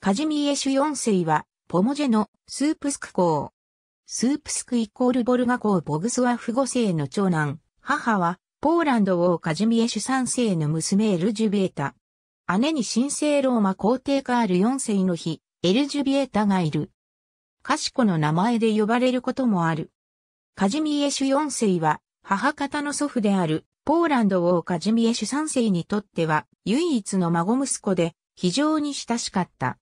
カジミエシュ四世は、ポモジェのスープスク公。スープスクイコールボルガ公ボグスワフ5世の長男、母は、ポーランド王カジミエシュ三世の娘エルジュビエタ。姉に神聖ローマ皇帝カール四世の日、エルジュビエタがいる。カシコの名前で呼ばれることもある。カジミエシュ四世は、母方の祖父である、ポーランド王カジミエシュ三世にとっては、唯一の孫息子で、非常に親しかった。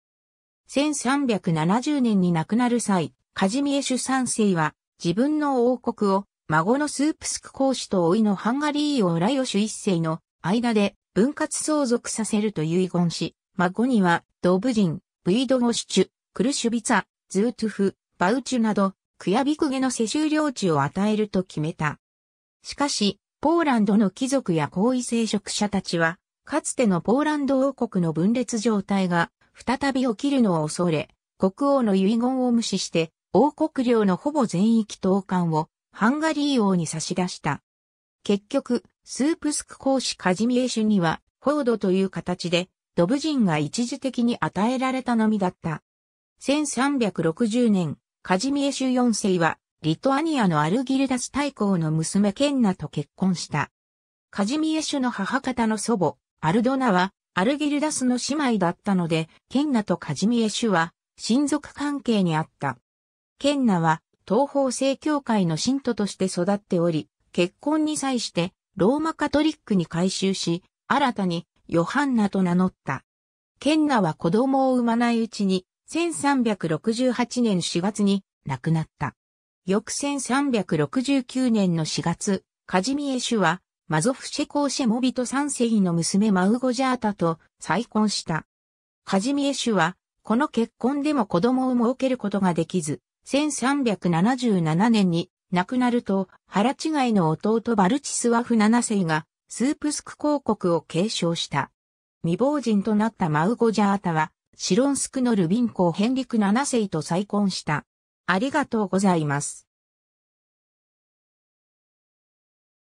1370年に亡くなる際、カジミエシュ三世は自分の王国を孫のスープスク公主と老いのハンガリー王ラヨシュ一世の間で分割相続させると遺言し、孫にはドブ人、ブイドゴシチュ、クルシュビツァ、ズートゥフ、バウチュなど、クヤビクゲの世襲領地を与えると決めた。しかし、ポーランドの貴族や高位聖職者たちは、かつてのポーランド王国の分裂状態が再び起きるのを恐れ、国王の遺言を無視して、王国領のほぼ全域投函をハンガリー王に差し出した。結局、スープスク公使カジミエシュには、フォードという形で、ドブ人が一時的に与えられたのみだった。1360年、カジミエシュ4世は、リトアニアのアルギルダス大公の娘ケンナと結婚した。カジミエシュの母方の祖母、アルドナは、アルギルダスの姉妹だったので、ケンナとカジミエシュは親族関係にあった。ケンナは東方正教会の信徒として育っており、結婚に際してローマカトリックに改宗し、新たにヨハンナと名乗った。ケンナは子供を産まないうちに、1368年4月に亡くなった。翌1369年の4月、カジミエシュはマゾフシェ公シェモビト3世の娘マウゴジャータと再婚した。カジミエシュは、この結婚でも子供を設けることができず、1377年に亡くなると、腹違いの弟バルチスワフ7世が、スープスク公国を継承した。未亡人となったマウゴジャータは、シロンスクのルビン公ヘンリク7世と再婚した。ありがとうございます。